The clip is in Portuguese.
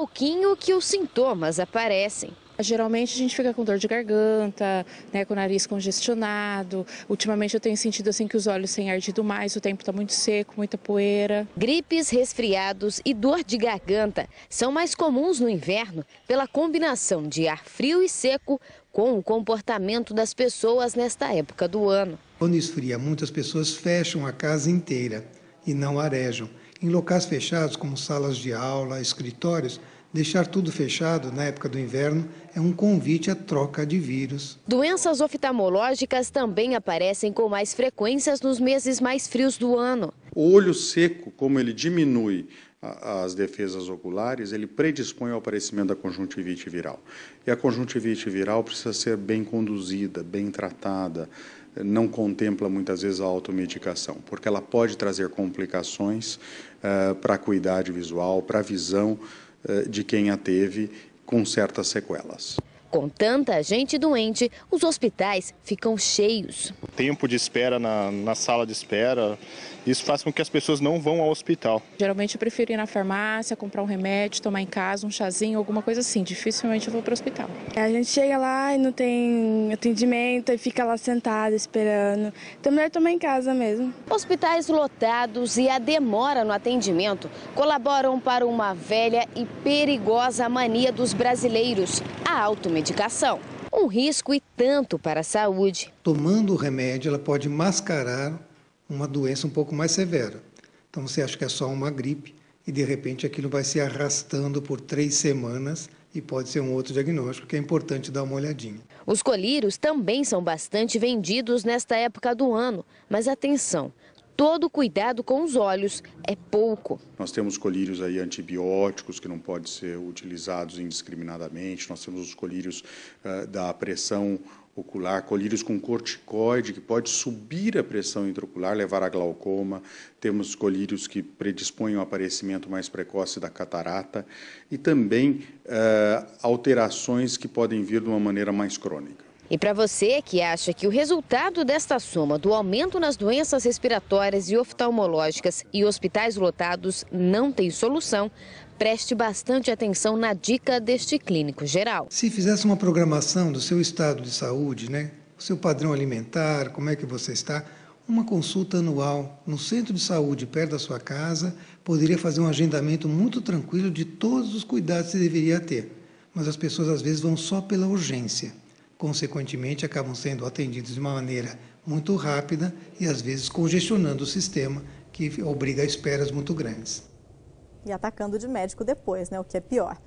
pouquinho que os sintomas aparecem. Geralmente a gente fica com dor de garganta, né, com o nariz congestionado. Ultimamente eu tenho sentido assim que os olhos têm ardido mais, o tempo está muito seco, muita poeira. Gripes, resfriados e dor de garganta são mais comuns no inverno pela combinação de ar frio e seco com o comportamento das pessoas nesta época do ano. Quando esfria muito, as pessoas fecham a casa inteira e não arejam. Em locais fechados, como salas de aula, escritórios, Deixar tudo fechado na época do inverno é um convite à troca de vírus. Doenças oftalmológicas também aparecem com mais frequências nos meses mais frios do ano. O olho seco, como ele diminui as defesas oculares, ele predispõe ao aparecimento da conjuntivite viral. E a conjuntivite viral precisa ser bem conduzida, bem tratada, não contempla muitas vezes a automedicação, porque ela pode trazer complicações uh, para a acuidade visual, para a visão uh, de quem a teve, com certas sequelas. Com tanta gente doente, os hospitais ficam cheios. O tempo de espera na, na sala de espera, isso faz com que as pessoas não vão ao hospital. Geralmente eu prefiro ir na farmácia, comprar um remédio, tomar em casa um chazinho, alguma coisa assim. Dificilmente eu vou para o hospital. A gente chega lá e não tem atendimento e fica lá sentada esperando. Então melhor tomar em casa mesmo. Hospitais lotados e a demora no atendimento colaboram para uma velha e perigosa mania dos brasileiros, a automedicina medicação. Um risco e tanto para a saúde. Tomando o remédio, ela pode mascarar uma doença um pouco mais severa. Então você acha que é só uma gripe e de repente aquilo vai se arrastando por três semanas e pode ser um outro diagnóstico que é importante dar uma olhadinha. Os colírios também são bastante vendidos nesta época do ano, mas atenção, todo cuidado com os olhos é pouco. Nós temos colírios aí antibióticos que não podem ser utilizados indiscriminadamente, nós temos os colírios uh, da pressão ocular, colírios com corticoide que pode subir a pressão intraocular, levar a glaucoma, temos colírios que predispõem ao aparecimento mais precoce da catarata e também uh, alterações que podem vir de uma maneira mais crônica. E para você que acha que o resultado desta soma do aumento nas doenças respiratórias e oftalmológicas e hospitais lotados não tem solução, preste bastante atenção na dica deste clínico geral. Se fizesse uma programação do seu estado de saúde, né? O seu padrão alimentar, como é que você está, uma consulta anual no centro de saúde perto da sua casa poderia fazer um agendamento muito tranquilo de todos os cuidados que deveria ter. Mas as pessoas às vezes vão só pela urgência consequentemente, acabam sendo atendidos de uma maneira muito rápida e às vezes congestionando o sistema, que obriga a esperas muito grandes. E atacando de médico depois, né? O que é pior.